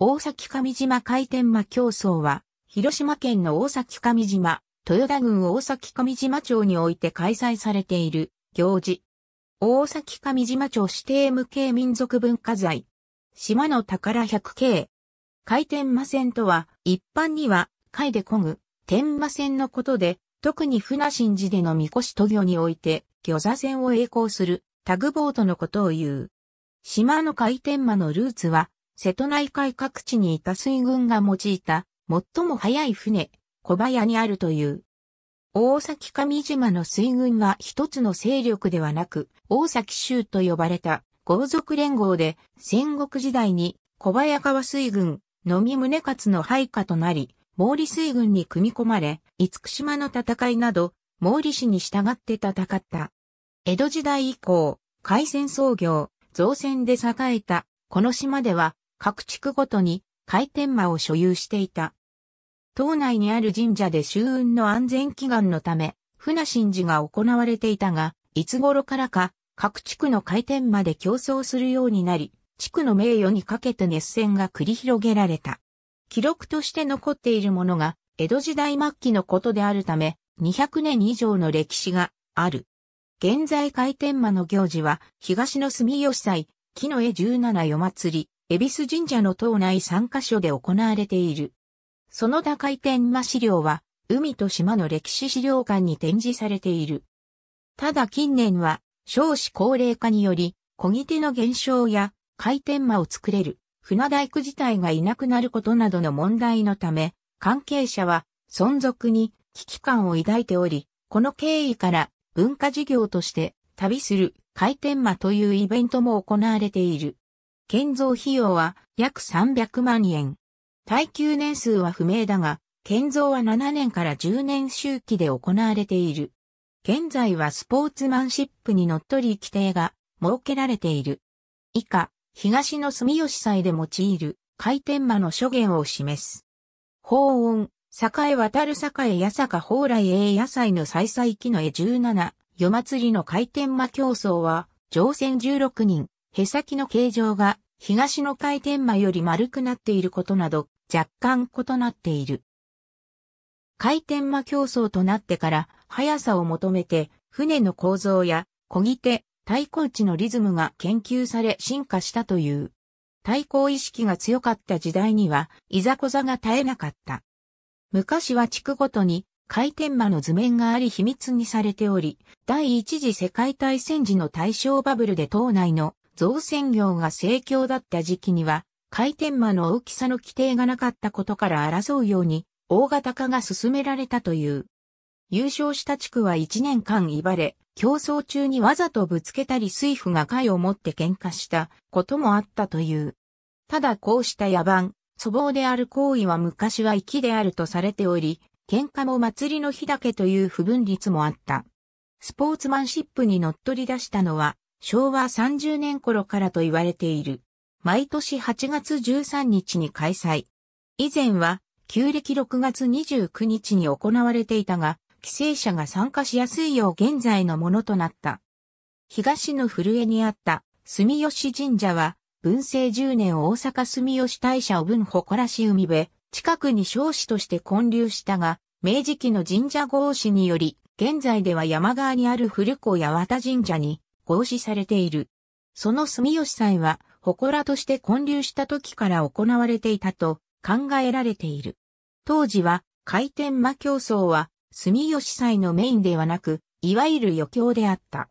大崎上島回転魔競争は、広島県の大崎上島、豊田郡大崎上島町において開催されている行事。大崎上島町指定無形民族文化財。島の宝百景。回転魔線とは、一般には、海で漕ぐ、天馬線のことで、特に船新寺での神輿渡御において、魚座線を栄光する、タグボートのことを言う。島の回転魔のルーツは、瀬戸内海各地にいた水軍が用いた最も早い船、小早にあるという。大崎上島の水軍は一つの勢力ではなく、大崎州と呼ばれた豪族連合で戦国時代に小早川水軍、のみ宗勝の配下となり、毛利水軍に組み込まれ、厳島の戦いなど、毛利氏に従って戦った。江戸時代以降、海戦操業、造船で栄えた、この島では、各地区ごとに回転魔を所有していた。島内にある神社で周運の安全祈願のため、船神事が行われていたが、いつ頃からか、各地区の回転間で競争するようになり、地区の名誉にかけて熱戦が繰り広げられた。記録として残っているものが、江戸時代末期のことであるため、200年以上の歴史がある。現在回転間の行事は、東の住吉祭、木の絵17夜祭り、恵比寿神社の島内3カ所で行われている。その他回転馬資料は、海と島の歴史資料館に展示されている。ただ近年は、少子高齢化により、小ぎ手の減少や、回転馬を作れる、船大工自体がいなくなることなどの問題のため、関係者は、存続に危機感を抱いており、この経緯から文化事業として旅する回転馬というイベントも行われている。建造費用は約300万円。耐久年数は不明だが、建造は7年から10年周期で行われている。現在はスポーツマンシップにのっとり規定が設けられている。以下、東の住吉祭で用いる回転間の諸言を示す。法音、栄渡る栄八坂蓬莱栄野菜の再々期の絵17、夜祭りの回転間競争は、乗船16人、へさきの形状が東の回転間より丸くなっていることなど若干異なっている。回転間競争となってから速さを求めて船の構造や漕ぎ手、対抗値のリズムが研究され進化したという。対抗意識が強かった時代には、いざこざが絶えなかった。昔は地区ごとに回転間の図面があり秘密にされており、第一次世界大戦時の大正バブルで島内の造船業が盛況だった時期には、回転間の大きさの規定がなかったことから争うように、大型化が進められたという。優勝した地区は1年間いばれ、競争中にわざとぶつけたり水夫が貝を持って喧嘩したこともあったという。ただこうした野蛮、粗暴である行為は昔は粋であるとされており、喧嘩も祭りの日だけという不分率もあった。スポーツマンシップに乗っ取り出したのは、昭和30年頃からと言われている。毎年8月13日に開催。以前は旧暦6月29日に行われていたが、帰省者が参加しやすいよう現在のものとなった。東の古江にあった住吉神社は、文政10年大阪住吉大社を分誇らし海辺、近くに少子として建立したが、明治期の神社合祀により、現在では山側にある古子八幡神社に合祀されている。その住吉祭は、祠として建立した時から行われていたと考えられている。当時は、回転魔競争は、住吉祭のメインではなく、いわゆる余興であった。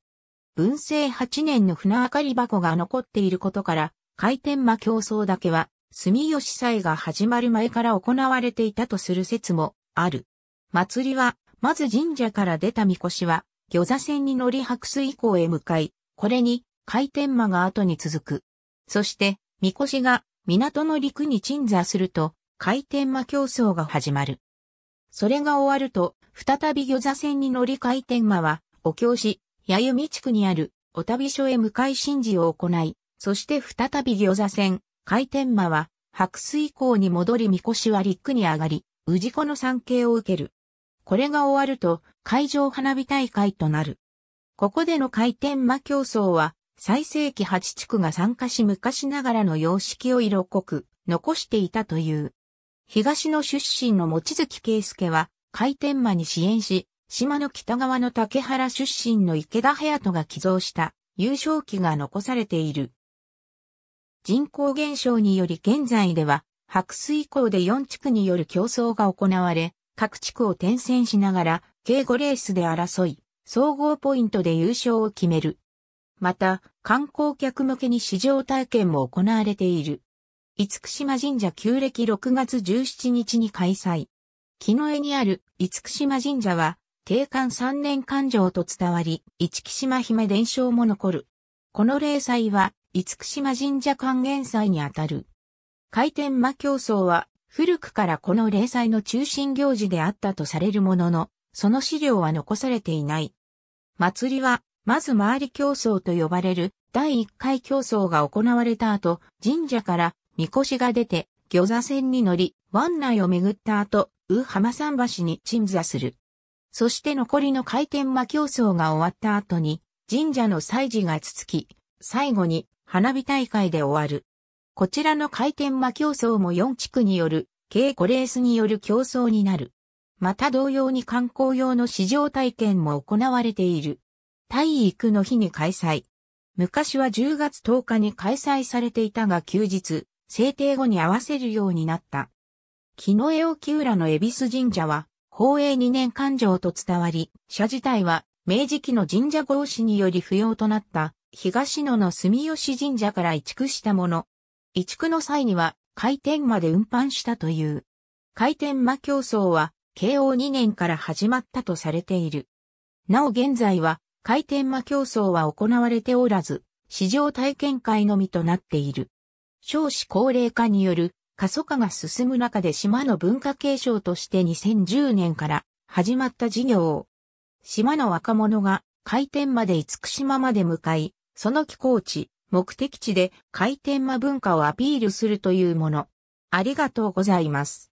文政8年の船明かり箱が残っていることから、回転魔競争だけは、住吉祭が始まる前から行われていたとする説もある。祭りは、まず神社から出た神輿は、魚座線に乗り白水港へ向かい、これに回転間が後に続く。そして、みこしが港の陸に鎮座すると、回転間競争が始まる。それが終わると、再び魚座船に乗り回転間は、お教師、弥生地区にある、お旅所へ向かい神事を行い、そして再び魚座船、回転間は、白水港に戻りみこしは陸に上がり、氏子の参詣を受ける。これが終わると、海上花火大会となる。ここでの回転魔競争は、最盛期8地区が参加し昔ながらの様式を色濃く残していたという。東の出身の望月圭介は、回転間に支援し、島の北側の竹原出身の池田隼人が寄贈した優勝旗が残されている。人口減少により現在では、白水港で4地区による競争が行われ、各地区を転戦しながら、計5レースで争い、総合ポイントで優勝を決める。また、観光客向けに市場体験も行われている。福島神社旧暦6月17日に開催。木の絵にある福島神社は、定冠三年勘定と伝わり、市木島姫伝承も残る。この例祭は、福島神社還元祭にあたる。回転魔競争は、古くからこの例祭の中心行事であったとされるものの、その資料は残されていない。祭りは、まず回り競争と呼ばれる第1回競争が行われた後、神社から神輿が出て、魚座船に乗り、湾内を巡った後、ウ浜桟橋に鎮座する。そして残りの回転魔競争が終わった後に、神社の祭事がつつき、最後に花火大会で終わる。こちらの回転魔競争も4地区による、稽古レースによる競争になる。また同様に観光用の市場体験も行われている。体育の日に開催。昔は10月10日に開催されていたが休日、制定後に合わせるようになった。木の絵沖浦の恵比寿神社は、宝永2年勘定と伝わり、社自体は明治期の神社合祀により不要となった東野の住吉神社から移築したもの。移築の際には開店まで運搬したという。開店間競争は慶応2年から始まったとされている。なお現在は、回転魔競争は行われておらず、市場体験会のみとなっている。少子高齢化による過疎化が進む中で島の文化継承として2010年から始まった事業を、島の若者が回転まで厳島まで向かい、その寄港地、目的地で回転魔文化をアピールするというもの。ありがとうございます。